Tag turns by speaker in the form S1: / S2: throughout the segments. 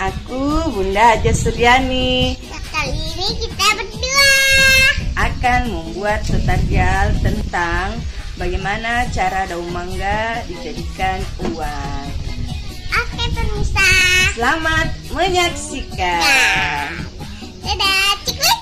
S1: Aku Bunda Haja Suryani. Kali ini kita berdua akan membuat tutorial tentang bagaimana cara daun mangga dijadikan uang. Oke pemirsa. Selamat menyaksikan. Dadah, ciklik.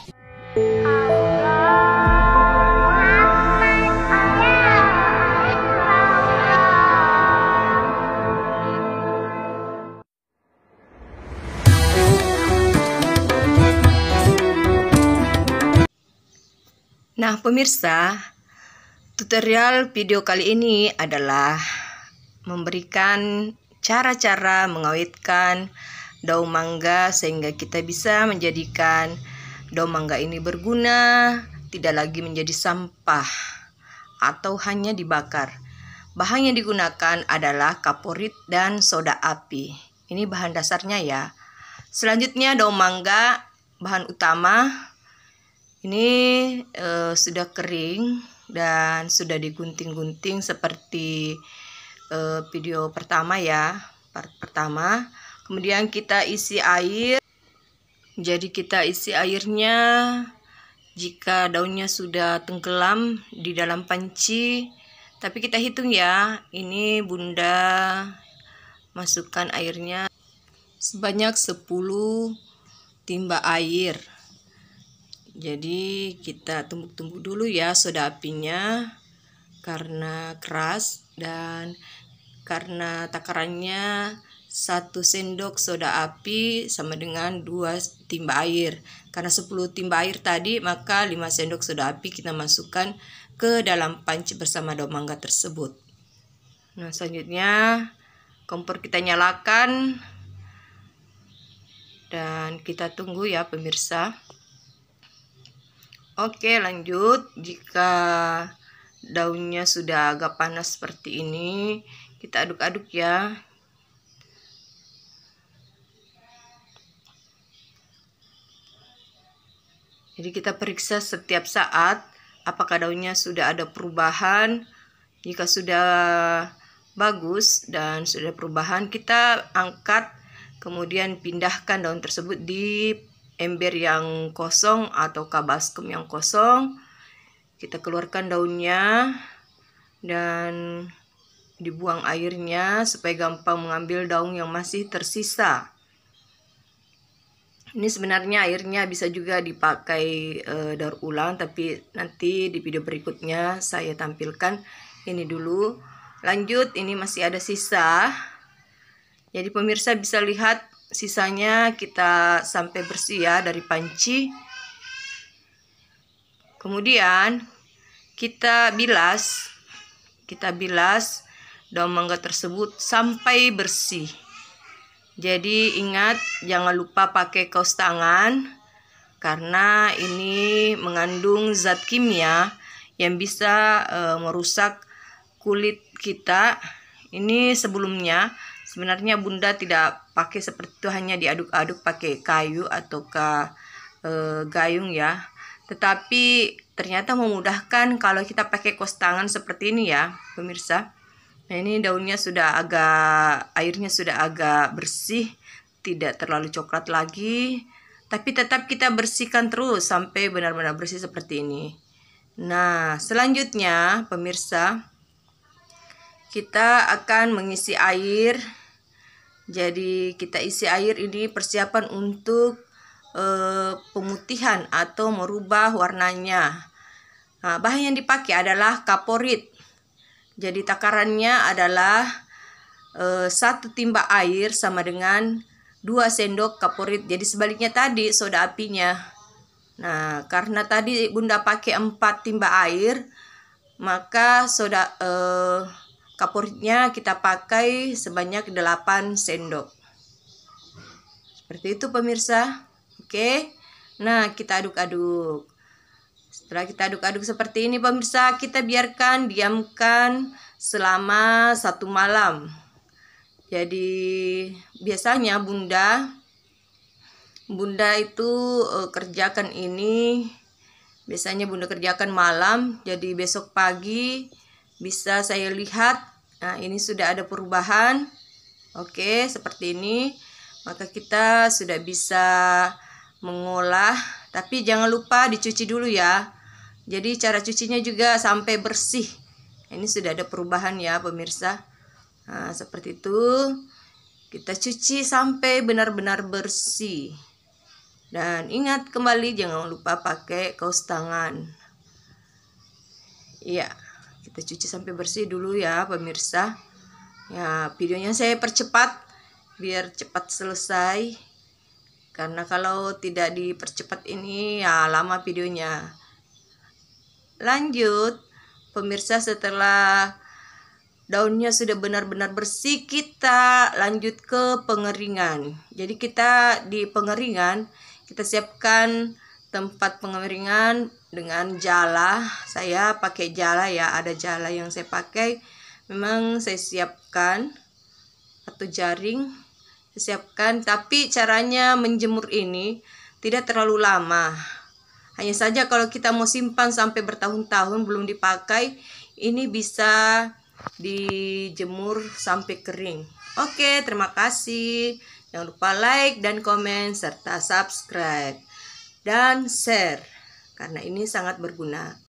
S1: Nah, pemirsa, tutorial video kali ini adalah memberikan cara-cara mengawetkan daun mangga sehingga kita bisa menjadikan daun mangga ini berguna, tidak lagi menjadi sampah atau hanya dibakar. Bahan yang digunakan adalah kaporit dan soda api. Ini bahan dasarnya ya. Selanjutnya daun mangga, bahan utama ini e, sudah kering dan sudah digunting-gunting seperti e, video pertama ya, part pertama. Kemudian kita isi air. Jadi kita isi airnya jika daunnya sudah tenggelam di dalam panci tapi kita hitung ya ini bunda masukkan airnya sebanyak 10 timba air jadi kita tumbuk-tumbuk dulu ya soda apinya karena keras dan karena takarannya satu sendok soda api sama dengan dua timba air. Karena 10 timba air tadi, maka 5 sendok soda api kita masukkan ke dalam panci bersama daun mangga tersebut. Nah, selanjutnya kompor kita nyalakan dan kita tunggu ya pemirsa. Oke lanjut jika daunnya sudah agak panas seperti ini kita aduk-aduk ya jadi kita periksa setiap saat apakah daunnya sudah ada perubahan jika sudah bagus dan sudah perubahan kita angkat kemudian pindahkan daun tersebut di ember yang kosong atau kabaskum yang kosong kita keluarkan daunnya dan dibuang airnya supaya gampang mengambil daun yang masih tersisa ini sebenarnya airnya bisa juga dipakai e, daur ulang tapi nanti di video berikutnya saya tampilkan ini dulu lanjut ini masih ada sisa jadi pemirsa bisa lihat sisanya kita sampai bersih ya dari panci kemudian kita bilas kita bilas daun mangga tersebut sampai bersih jadi ingat jangan lupa pakai kaos tangan karena ini mengandung zat kimia yang bisa e, merusak kulit kita ini sebelumnya Sebenarnya bunda tidak pakai seperti itu hanya diaduk-aduk pakai kayu atau ke e, gayung ya. Tetapi ternyata memudahkan kalau kita pakai kos tangan seperti ini ya, pemirsa. Nah, ini daunnya sudah agak airnya sudah agak bersih, tidak terlalu coklat lagi, tapi tetap kita bersihkan terus sampai benar-benar bersih seperti ini. Nah, selanjutnya pemirsa, kita akan mengisi air jadi kita isi air ini persiapan untuk e, pemutihan atau merubah warnanya nah, bahan yang dipakai adalah kaporit jadi takarannya adalah e, satu timba air sama dengan dua sendok kaporit jadi sebaliknya tadi soda apinya nah karena tadi bunda pakai empat timba air maka soda eh, kapurnya kita pakai sebanyak 8 sendok seperti itu pemirsa oke nah kita aduk-aduk setelah kita aduk-aduk seperti ini pemirsa kita biarkan diamkan selama satu malam jadi biasanya bunda bunda itu e, kerjakan ini biasanya bunda kerjakan malam jadi besok pagi bisa saya lihat nah ini sudah ada perubahan oke seperti ini maka kita sudah bisa mengolah tapi jangan lupa dicuci dulu ya jadi cara cucinya juga sampai bersih ini sudah ada perubahan ya pemirsa nah, seperti itu kita cuci sampai benar-benar bersih dan ingat kembali jangan lupa pakai kaos tangan iya yeah kita cuci sampai bersih dulu ya pemirsa ya videonya saya percepat biar cepat selesai karena kalau tidak dipercepat ini ya lama videonya lanjut pemirsa setelah daunnya sudah benar-benar bersih kita lanjut ke pengeringan jadi kita di pengeringan kita siapkan tempat pengeringan dengan jala saya pakai jala ya ada jala yang saya pakai memang saya siapkan atau jaring saya siapkan tapi caranya menjemur ini tidak terlalu lama hanya saja kalau kita mau simpan sampai bertahun-tahun belum dipakai ini bisa dijemur sampai kering oke terima kasih jangan lupa like dan komen serta subscribe dan share karena ini sangat berguna.